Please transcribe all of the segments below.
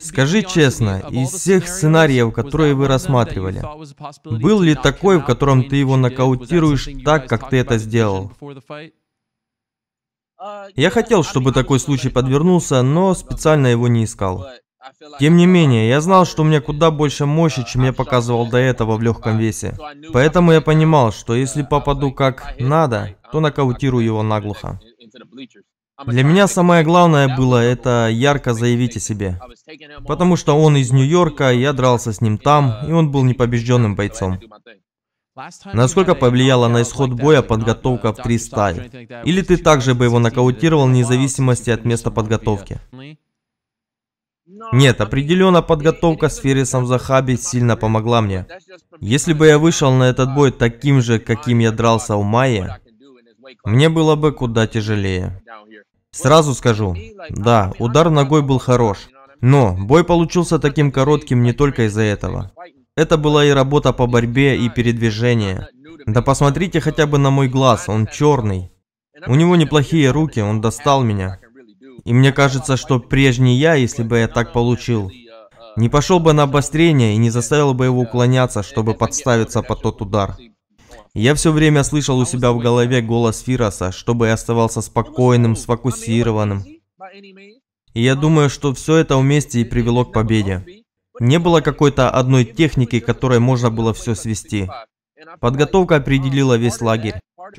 Скажи честно, из всех сценариев, которые вы рассматривали, был ли такой, в котором ты его нокаутируешь так, как ты это сделал? Я хотел, чтобы такой случай подвернулся, но специально его не искал. Тем не менее, я знал, что у меня куда больше мощи, чем я показывал до этого в легком весе. Поэтому я понимал, что если попаду как надо, то нокаутирую его наглухо. Для меня самое главное было это ярко заявить о себе. Потому что он из Нью-Йорка, я дрался с ним там, и он был непобежденным бойцом. Насколько повлияла на исход боя подготовка в три Или ты также бы его нокаутировал вне зависимости от места подготовки? Нет, определенно подготовка в сфере Самзахаби сильно помогла мне. Если бы я вышел на этот бой таким же, каким я дрался у мае, мне было бы куда тяжелее. Сразу скажу, да, удар ногой был хорош. Но бой получился таким коротким не только из-за этого. Это была и работа по борьбе, и передвижение. Да посмотрите хотя бы на мой глаз, он черный. У него неплохие руки, он достал меня. И мне кажется, что прежний я, если бы я так получил, не пошел бы на обострение и не заставил бы его уклоняться, чтобы подставиться под тот удар. Я все время слышал у себя в голове голос Фироса, чтобы я оставался спокойным, сфокусированным. И я думаю, что все это вместе и привело к победе. Не было какой-то одной техники, которой можно было все свести. Подготовка определила весь лагерь.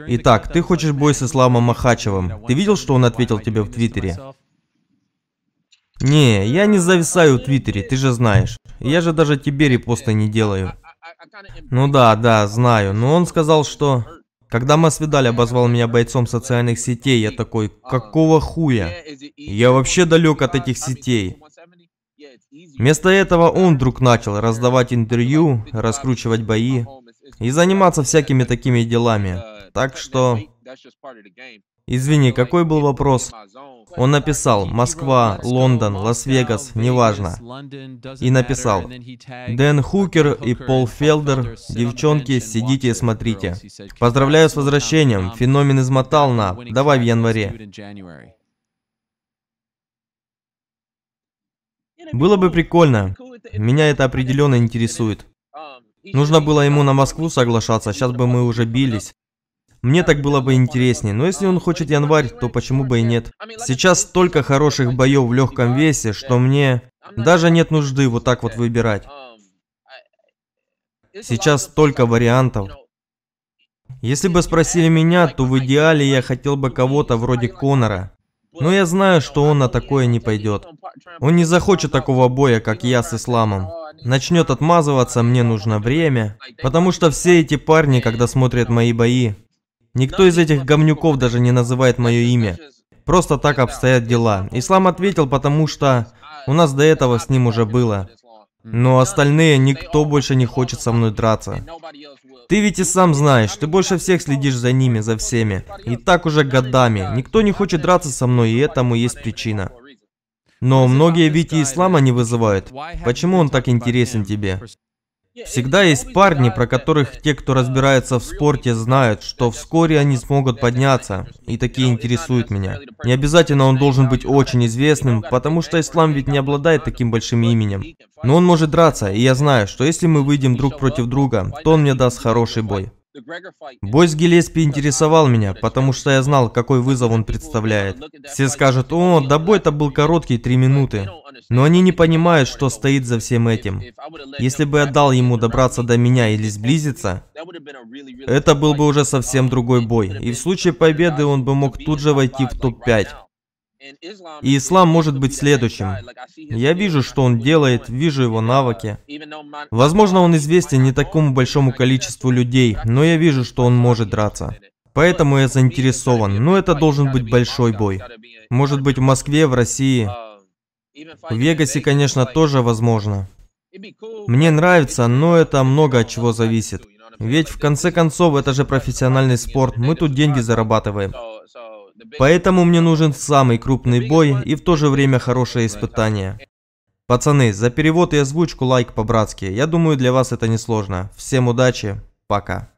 Итак, ты хочешь бой с Исламом Махачевым. Ты видел, что он ответил тебе в Твиттере? Не, я не зависаю в Твиттере, ты же знаешь. Я же даже тебе репосты не делаю. Ну да, да, знаю. Но он сказал, что... Когда Масвидаль обозвал меня бойцом социальных сетей, я такой, какого хуя? Я вообще далек от этих сетей. Вместо этого он вдруг начал раздавать интервью, раскручивать бои и заниматься всякими такими делами. Так что Извини, какой был вопрос? Он написал «Москва», «Лондон», «Лас-Вегас», неважно. И написал «Дэн Хукер и Пол Фелдер, девчонки, сидите и смотрите». Поздравляю с возвращением, феномен измотал на, давай в январе. Было бы прикольно, меня это определенно интересует. Нужно было ему на Москву соглашаться, сейчас бы мы уже бились. Мне так было бы интереснее, но если он хочет январь, то почему бы и нет? Сейчас столько хороших боев в легком весе, что мне даже нет нужды вот так вот выбирать. Сейчас столько вариантов. Если бы спросили меня, то в идеале я хотел бы кого-то вроде Конора. Но я знаю, что он на такое не пойдет. Он не захочет такого боя, как я с Исламом. Начнет отмазываться, мне нужно время. Потому что все эти парни, когда смотрят мои бои, Никто из этих говнюков даже не называет мое имя. Просто так обстоят дела. Ислам ответил, потому что у нас до этого с ним уже было. Но остальные, никто больше не хочет со мной драться. Ты ведь и сам знаешь, ты больше всех следишь за ними, за всеми. И так уже годами. Никто не хочет драться со мной, и этому есть причина. Но многие ведь и ислама не вызывают. Почему он так интересен тебе? Всегда есть парни, про которых те, кто разбирается в спорте, знают, что вскоре они смогут подняться, и такие интересуют меня. Не обязательно он должен быть очень известным, потому что ислам ведь не обладает таким большим именем. Но он может драться, и я знаю, что если мы выйдем друг против друга, то он мне даст хороший бой. Бой с Гелеспи интересовал меня, потому что я знал, какой вызов он представляет. Все скажут, о, да бой-то был короткий, три минуты. Но они не понимают, что стоит за всем этим. Если бы я дал ему добраться до меня или сблизиться, это был бы уже совсем другой бой. И в случае победы он бы мог тут же войти в топ-5. И ислам может быть следующим. Я вижу, что он делает, вижу его навыки. Возможно, он известен не такому большому количеству людей, но я вижу, что он может драться. Поэтому я заинтересован, но это должен быть большой бой. Может быть в Москве, в России, в Вегасе, конечно, тоже возможно. Мне нравится, но это много от чего зависит. Ведь в конце концов это же профессиональный спорт, мы тут деньги зарабатываем. Поэтому мне нужен самый крупный бой и в то же время хорошее испытание. Пацаны, за перевод и озвучку лайк по-братски. Я думаю, для вас это несложно. Всем удачи, пока.